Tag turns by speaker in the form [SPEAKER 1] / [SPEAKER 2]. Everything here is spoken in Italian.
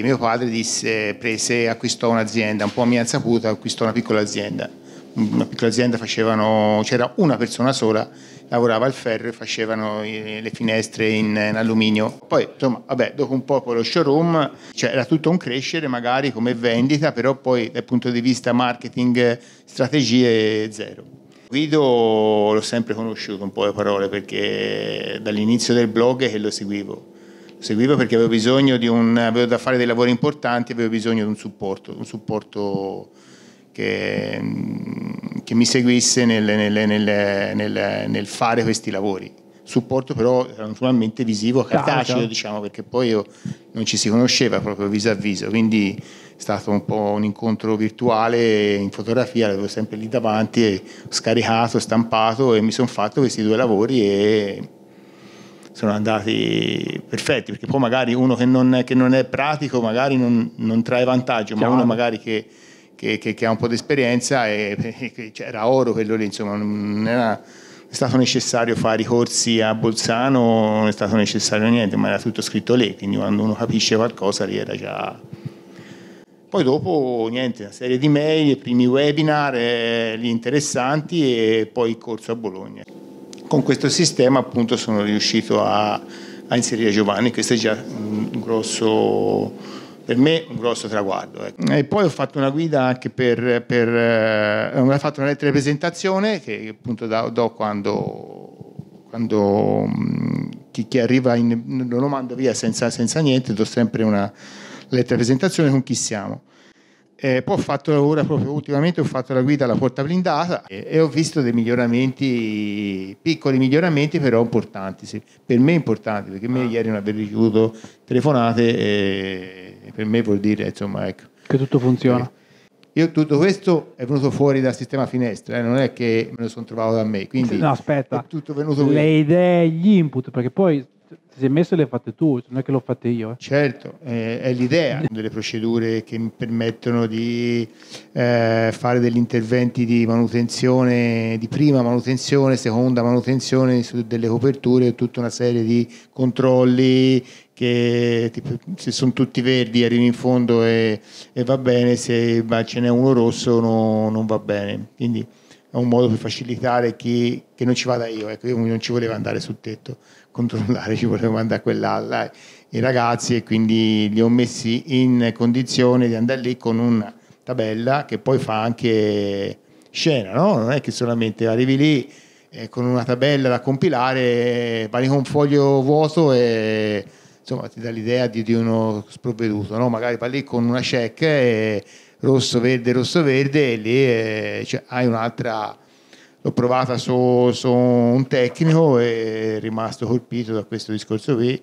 [SPEAKER 1] E mio padre disse, prese, acquistò un'azienda, un po' a mia insaputa, acquistò una piccola azienda. Una piccola azienda facevano, c'era una persona sola, lavorava al ferro e facevano le finestre in, in alluminio. Poi, insomma, vabbè, dopo un po' con lo showroom, cioè era tutto un crescere magari come vendita, però poi dal punto di vista marketing, strategie, zero. Guido l'ho sempre conosciuto un po' le parole perché dall'inizio del blog che lo seguivo seguivo perché avevo bisogno di un, avevo da fare dei lavori importanti, avevo bisogno di un supporto, un supporto che, mm, che mi seguisse nel, nel, nel, nel, fare questi lavori. Supporto però naturalmente visivo, cartaceo, diciamo, perché poi io, non ci si conosceva proprio viso a viso, quindi è stato un po' un incontro virtuale in fotografia, l'avevo sempre lì davanti, scaricato, stampato e mi sono fatto questi due lavori e sono andati perfetti, perché poi magari uno che non, che non è pratico magari non, non trae vantaggio, Chiaro. ma uno magari che, che, che, ha un po' di esperienza e, cioè, era oro quello lì, insomma non era è stato necessario fare i corsi a Bolzano, non è stato necessario niente, ma era tutto scritto lì, quindi quando uno capisce qualcosa lì era già... Poi dopo, niente, una serie di mail, i primi webinar, eh, gli interessanti e poi il corso a Bologna con questo sistema appunto sono riuscito a, a inserire Giovanni, questo è già un grosso, per me un grosso traguardo. Ecco. E poi ho fatto una guida anche per, per eh, ho fatto una lettera di presentazione che appunto do, quando, quando chi, chi, arriva in, non lo mando via senza, senza niente, do sempre una lettera di presentazione con chi siamo. Eh, poi ho fatto ora proprio ultimamente ho fatto la guida alla porta blindata e, e ho visto dei miglioramenti, piccoli miglioramenti però importanti, sì. per me importanti, perché ah. ieri non aver ricevuto telefonate e, eh, e per me vuol dire insomma ecco. Che tutto funziona. Eh. Io tutto questo è venuto fuori dal sistema finestra, eh? non è che me lo sono trovato da me. Quindi no, aspetta, è tutto venuto fuori. Le idee, gli input, perché poi le messe le hai fatte tu, non è che l'ho fatte io. Eh. Certo, eh, è l'idea delle procedure che mi permettono di eh, fare degli interventi di manutenzione, di prima manutenzione, seconda manutenzione su delle coperture, tutta una serie di controlli che tipo, se sono tutti verdi arrivi in fondo e, e va bene, se ce n'è uno rosso no, non va bene. Quindi è un modo per facilitare chi, che non ci vada io, ecco, io non ci volevo andare sul tetto a controllare, ci volevo mandare quell'altra i ragazzi e quindi li ho messi in condizione di andare lì con una tabella che poi fa anche scena, no? non è che solamente arrivi lì eh, con una tabella da compilare, vai con un foglio vuoto e insomma ti dà l'idea di, di uno sprovveduto, no? magari parli con una check e rosso-verde, rosso-verde e lì eh, cioè, hai un'altra... L'ho provata su, su un tecnico e rimasto colpito da questo discorso qui